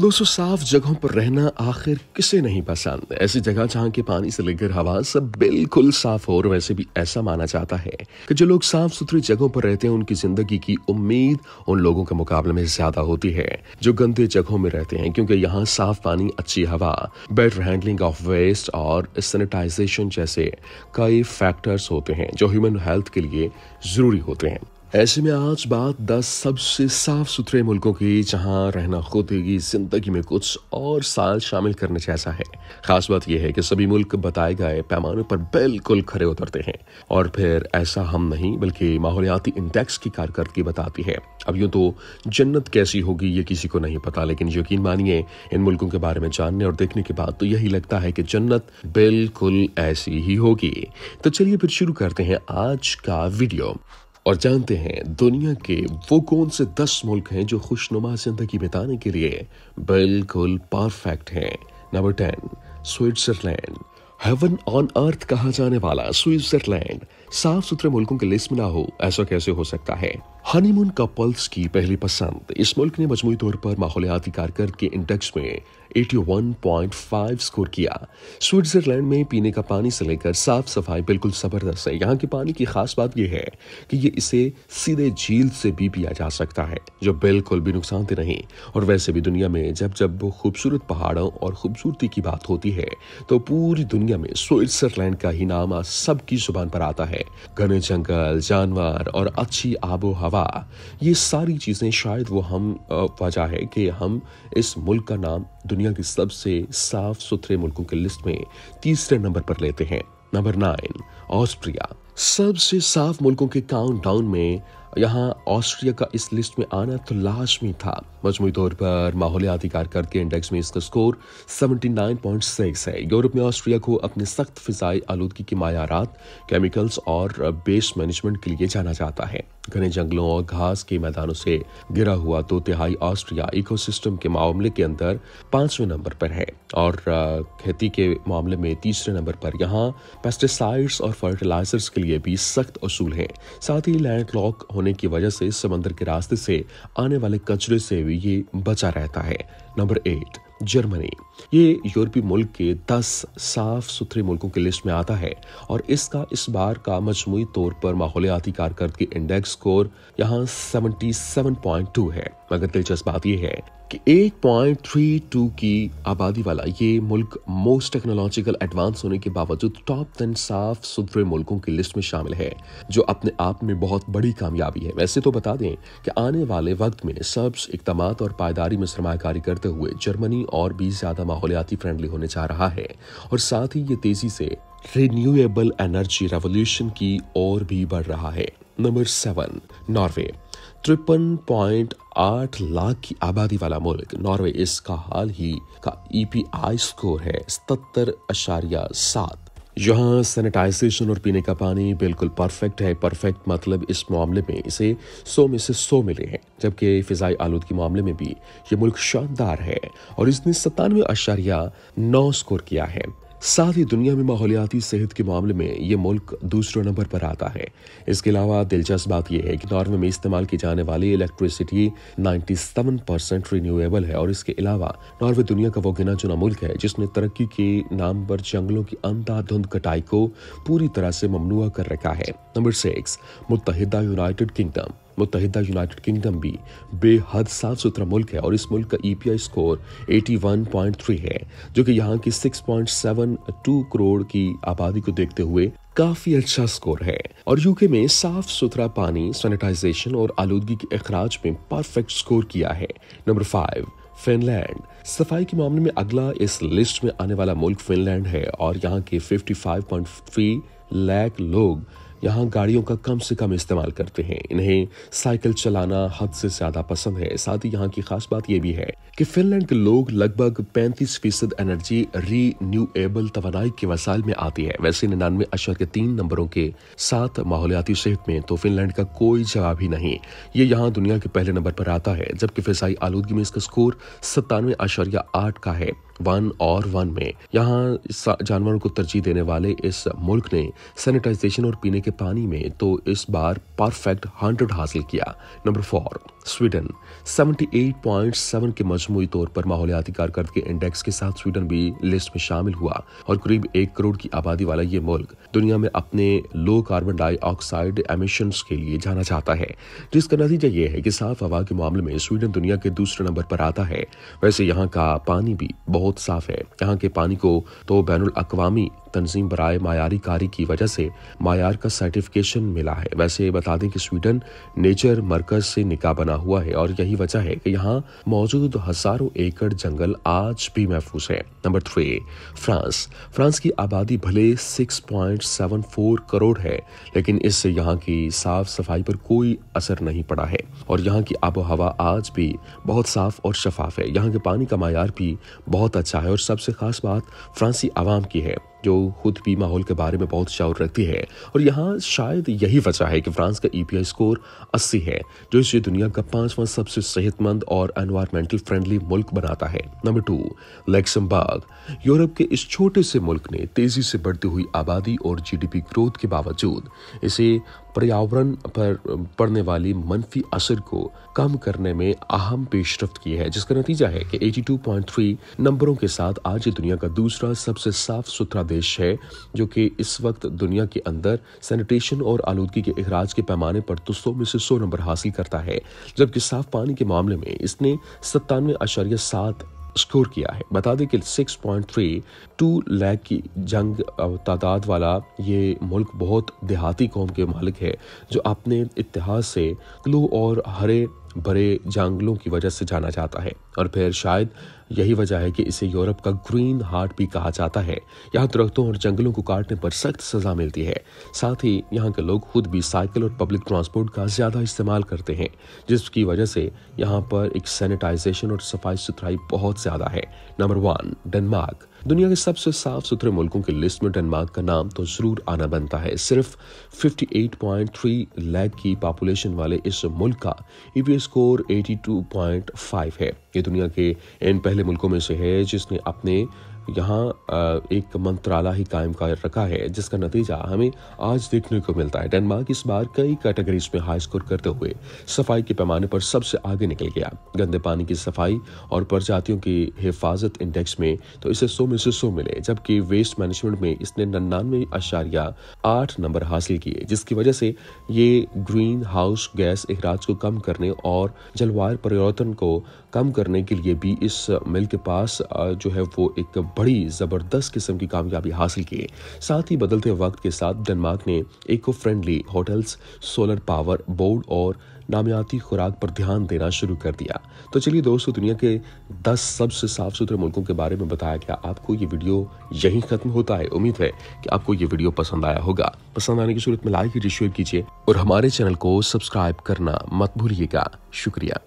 दोस्तों साफ जगहों पर रहना आखिर किसे नहीं पसंद ऐसी जगह जहाँ के पानी से लेकर हवा सब बिल्कुल साफ हो और वैसे भी ऐसा माना जाता है कि जो लोग साफ सुथरी जगहों पर रहते हैं उनकी जिंदगी की उम्मीद उन लोगों के मुकाबले में ज्यादा होती है जो गंदे जगहों में रहते हैं क्योंकि यहाँ साफ पानी अच्छी हवा बेटर हैंडलिंग ऑफ वेस्ट और सैनिटाइजेशन जैसे कई फैक्टर्स होते हैं जो ह्यूमन हेल्थ के लिए जरूरी होते हैं ऐसे में आज बात दस सबसे साफ सुथरे मुल्कों की जहां रहना खुद की जिंदगी में कुछ और साल शामिल करने जैसा है खास बात यह है कि सभी मुल्क बताए गए पैमाने पर बिल्कुल खड़े उतरते हैं और फिर ऐसा हम नहीं बल्कि माहौलियाती इंडेक्स की कारकर्दगी बताती है अब यूं तो जन्नत कैसी होगी ये किसी को नहीं पता लेकिन यकीन मानिए इन मुल्कों के बारे में जानने और देखने के बाद तो यही लगता है कि जन्नत बिल्कुल ऐसी ही होगी तो चलिए फिर शुरू करते हैं आज का वीडियो और जानते हैं दुनिया के वो कौन से दस मुल्क हैं जो खुशनुमा जिंदगी बिताने के लिए बिल्कुल परफेक्ट हैं number ten Switzerland heaven on earth कहा जाने वाला स्विट्जरलैंड साफ सुथरे मुल्कों की लिस्ट में ना हो ऐसा कैसे हो सकता है हनीमून कपल्स की पहली पसंद इस मुल्क ने मजमू तौर पर माहौलियाती कारकर्द के इंडेक्स में 81.5 स्कोर किया स्विट्जरलैंड में पीने का पानी से लेकर साफ सफाई बिल्कुल ज़बरदस्त है यहाँ के पानी की खास बात यह है कि ये इसे सीधे झील से भी पिया जा सकता है जो बिल्कुल भी नुकसान दे नहीं और वैसे भी दुनिया में जब जब खूबसूरत पहाड़ों और खूबसूरती की बात होती है तो पूरी दुनिया में स्विट्जरलैंड का ही नाम सबकी जुबान पर आता है घने जंगल जानवर और अच्छी आबो हवा ये सारी चीज़ें शायद वो हम वजह है कि हम इस मुल्क का नाम दुनिया के सबसे साफ सुथरे मुल्कों की लिस्ट में तीसरे नंबर पर लेते हैं नंबर नाइन ऑस्ट्रिया सबसे साफ मुल्कों के काउंटडाउन में यहाँ ऑस्ट्रिया का इस लिस्ट में आना तो लाजमी था मजमू तौर पर माहौल अधिकार करके इंडेक्स में इसका स्कोर 79.6 है यूरोप में ऑस्ट्रिया को अपने सख्त फिजाई आलूदगी के मायारात केमिकल्स और बेस मैनेजमेंट के लिए जाना जाता है घने जंगलों और घास के मैदानों से गिरा हुआ तो तिहाई ऑस्ट्रिया इकोसिस्टम के मामले के अंदर पांचवें नंबर पर है और खेती के मामले में तीसरे नंबर पर यहाँ पेस्टिसाइड्स और फर्टिलाइजर्स के लिए भी सख्त असूल हैं साथ ही लैंड लॉक होने होने की वजह से समंदर के रास्ते से आने वाले कचरे से भी ये बचा रहता है नंबर एट जर्मनी ये यूरोपीय मुल्क के 10 साफ सुथरे मुल्कों की लिस्ट में आता है और इसका इस बार का मजमुई तौर पर माहौलियाती कारकर्द इंडेक्स स्कोर यहाँ 77.2 है मगर दिलचस्प बात यह है कि 8.32 की आबादी वाला ये मुल्क मोस्ट टेक्नोलॉजिकल एडवांस होने के बावजूद टॉप टेन साफ सुथरे मुल्कों की लिस्ट में शामिल है जो अपने आप में बहुत बड़ी कामयाबी है वैसे तो बता दें कि आने वाले वक्त में सब्स इकदाम और पायदारी में सरमाकारी करते हुए जर्मनी और भी ज्यादा माहौलियाती फ्रेंडली होने जा रहा है और साथ ही ये तेजी से रिन्यूएबल एनर्जी रेवोल्यूशन की ओर भी बढ़ रहा है नंबर सेवन नॉर्वे तिरपन पॉइंट आठ लाख की आबादी वाला मुल्क नॉर्वे इसका हाल ही का ईपीआई e स्कोर है सतर अशारिया सात यहाँ सैनिटाइजेशन और पीने का पानी बिल्कुल परफेक्ट है परफेक्ट मतलब इस मामले में इसे सौ में से सौ मिले हैं जबकि फिजाई आलूदगी मामले में भी ये मुल्क शानदार है और इसने सतानवे अशारिया नौ स्कोर किया है साथ ही दुनिया में माहौलियाती सेहत के मामले में ये मुल्क दूसरे नंबर पर आता है इसके अलावा दिलचस्प बात यह है कि नॉर्वे में इस्तेमाल की जाने वाली इलेक्ट्रिसिटी 97 परसेंट रिन्यूएबल है और इसके अलावा नॉर्वे दुनिया का वो गिना चुना मुल्क है जिसने तरक्की के नाम पर जंगलों की अंधाधुंध कटाई को पूरी तरह से ममनुआ कर रखा है नंबर सिक्स मुतहदा यूनाइटेड किंगडम मुतहद यूनाइटेड किंगडम भी बेहद साफ सुथरा मुल्क है और इस मुल्क का ईपीआई स्कोर 81.3 है जो कि यहाँ की 6.72 करोड़ की आबादी को देखते हुए काफी अच्छा स्कोर है और यूके में साफ सुथरा पानी सैनिटाइजेशन और आलूदगी के अखराज में परफेक्ट स्कोर किया है नंबर फाइव फिनलैंड सफाई के मामले में अगला इस लिस्ट में आने वाला मुल्क फिनलैंड है और यहाँ के 55.3 लाख लोग यहाँ गाड़ियों का कम से कम इस्तेमाल करते हैं इन्हें साइकिल चलाना हद से ज्यादा पसंद है साथ ही यहाँ की खास बात यह भी है कि फिनलैंड के लोग लगभग 35 फीसद एनर्जी रीन्यूएबल तो के वसाइल में आती है वैसे निन्यानवे अशर के तीन नंबरों के साथ माहौलियाती सेहत में तो फिनलैंड का कोई जवाब ही नहीं ये यहाँ दुनिया के पहले नंबर पर आता है जबकि फिजाई आलूदगी में इसका स्कोर सत्तानवे आठ का है वन और वन में यहाँ जानवरों को तरजीह देने वाले इस मुल्क ने सैनिटाइजेशन और पीने के पानी में तो इस बार परफेक्ट हंड्रेड हासिल किया नंबर फोर स्वीडन 78.7 के मजमू तौर पर माहौलियाती कारकर्द के इंडेक्स के साथ स्वीडन भी लिस्ट में शामिल हुआ और करीब एक करोड़ की आबादी वाला ये मुल्क दुनिया में अपने लो कार्बन डाइऑक्साइड एमिशन के लिए जाना जाता है जिसका नतीजा ये है कि साफ हवा के मामले में स्वीडन दुनिया के दूसरे नंबर पर आता है वैसे यहाँ का पानी भी बहुत साफ है यहाँ के पानी को तो बैन अवी तंजीम बरए मायारी कारी की वजह से मायार का सर्टिफिकेशन मिला है वैसे बता दें कि स्वीडन नेचर मरकज से निका बना हुआ है और यही वजह है कि यहाँ मौजूद हजारों एकड़ जंगल आज भी महफूज है नंबर थ्री फ्रांस फ्रांस की आबादी भले 6.74 करोड़ है लेकिन इससे यहाँ की साफ सफाई पर कोई असर नहीं पड़ा है और यहाँ की आबो हवा आज भी बहुत साफ और शफाफ है यहाँ के पानी का मैार भी बहुत अच्छा है और सबसे खास बात फ्रांसी आवाम की है जो खुद भी माहौल के बारे में बहुत शौर रखती है और यहाँ शायद यही वजह है कि फ्रांस का ई e स्कोर 80 है जो इसे दुनिया का पांचवा सबसे सेहतमंद और एनवायरमेंटल फ्रेंडली मुल्क बनाता है नंबर टू लेक्समबर्ग यूरोप के इस छोटे से मुल्क ने तेजी से बढ़ती हुई आबादी और जीडीपी ग्रोथ के बावजूद इसे पर्यावरण पर पड़ने वाली मनफी असर को कम करने में अहम पेशरफ की है जिसका नतीजा है कि 82.3 नंबरों के साथ आज ये दुनिया का दूसरा सबसे साफ सुथरा देश है जो कि इस वक्त दुनिया के अंदर सैनिटेशन और आलूदगी के अखराज के पैमाने पर तो सौ में से सौ नंबर हासिल करता है जबकि साफ पानी के मामले में इसने सत्तानवे आशार्य सात स्कोर किया है बता दें कि 6.3 टू लैख की जंग तादाद वाला ये मुल्क बहुत देहाती कौम के मालिक है जो अपने इतिहास से क्लू और हरे भरे जंगलों की वजह से जाना जाता है और फिर शायद यही वजह है कि इसे यूरोप का ग्रीन हार्ट भी कहा जाता है यहाँ दरख्तों और जंगलों को काटने पर सख्त सजा मिलती है साथ ही यहाँ के लोग खुद भी साइकिल और पब्लिक ट्रांसपोर्ट का ज़्यादा इस्तेमाल करते हैं जिसकी वजह से यहाँ पर एक सैनिटाइजेशन और सफाई सुथराई बहुत ज़्यादा है नंबर वन डेनमार्क दुनिया के सबसे साफ सुथरे मुल्कों की लिस्ट में डेनमार्क का नाम तो जरूर आना बनता है सिर्फ 58.3 लाख की पॉपुलेशन वाले इस मुल्क का ईपीएस स्कोर 82.5 है ये दुनिया के इन पहले मुल्कों में से है जिसने अपने यहाँ एक मंत्रालय ही कायम कर रखा है जिसका नतीजा हमें आज देखने को मिलता है डेनमार्क इस बार कई कैटेगरीज में हाई स्कोर करते हुए सफाई के पैमाने पर सबसे आगे निकल गया गंदे पानी की सफाई और प्रजातियों की हिफाजत इंडेक्स में तो इसे सौ में से सौ मिले जबकि वेस्ट मैनेजमेंट में इसने नन्नानवे आशारिया आठ नंबर हासिल किए जिसकी वजह से ये ग्रीन हाउस गैस अखराज को कम करने और जलवायु परिवर्तन को कम करने के लिए भी इस मिल के पास जो है वो एक बड़ी ज़बरदस्त किस्म की कामयाबी हासिल की साथ ही बदलते वक्त के साथ डेनमार्क ने eco friendly hotels solar power board और नामियाती खुराक पर ध्यान देना शुरू कर दिया तो चलिए दोस्तों दुनिया के 10 सबसे साफ सुथरे मुल्कों के बारे में बताया गया आपको ये वीडियो यहीं खत्म होता है उम्मीद है कि आपको ये वीडियो पसंद आया होगा पसंद आने की सूरत में लाइक कीजिए शेयर कीजिए और हमारे चैनल को सब्सक्राइब करना मत भूलिएगा शुक्रिया